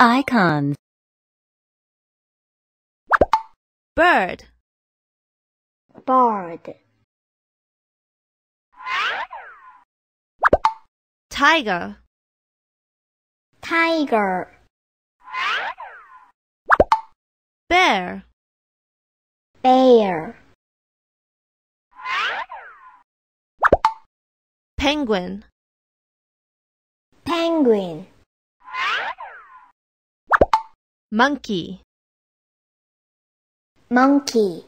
icons bird bird tiger tiger bear bear penguin penguin monkey monkey